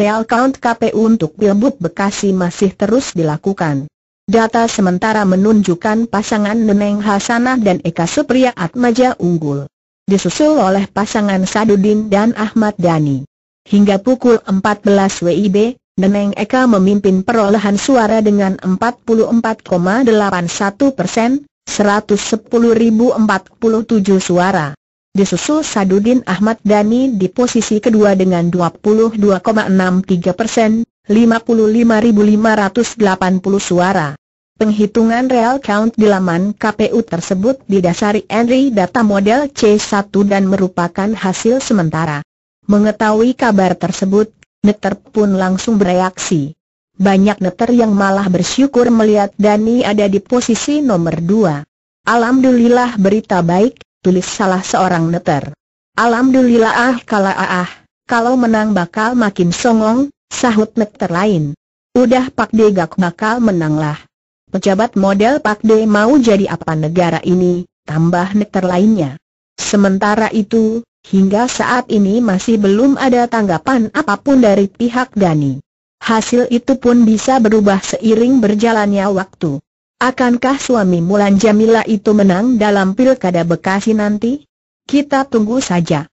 Real Count KPU untuk Bilbut Bekasi masih terus dilakukan. Data sementara menunjukkan pasangan Neneng Hasanah dan Eka Supriya Atmaja unggul. Disusul oleh pasangan Sadudin dan Ahmad Dhani. Hingga pukul 14 WIB, Neneng Eka memimpin perolehan suara dengan 44,81 persen, 110.047 suara disusul Sadudin Ahmad Dhani di posisi kedua dengan 22,63 persen, 55.580 suara. Penghitungan real count di laman KPU tersebut didasari entry data model C1 dan merupakan hasil sementara. Mengetahui kabar tersebut, Neter pun langsung bereaksi. Banyak Neter yang malah bersyukur melihat Dani ada di posisi nomor dua. Alhamdulillah berita baik, tulis salah seorang neter. Alhamdulillah ah kala ah, ah, kalau menang bakal makin songong, sahut neter lain. Udah Pak De gak bakal menang lah. Pejabat model Pak De mau jadi apa negara ini, tambah neter lainnya. Sementara itu, hingga saat ini masih belum ada tanggapan apapun dari pihak Dani. Hasil itu pun bisa berubah seiring berjalannya waktu. Akankah suami Mulan Jamila itu menang dalam pilkada Bekasi nanti? Kita tunggu saja.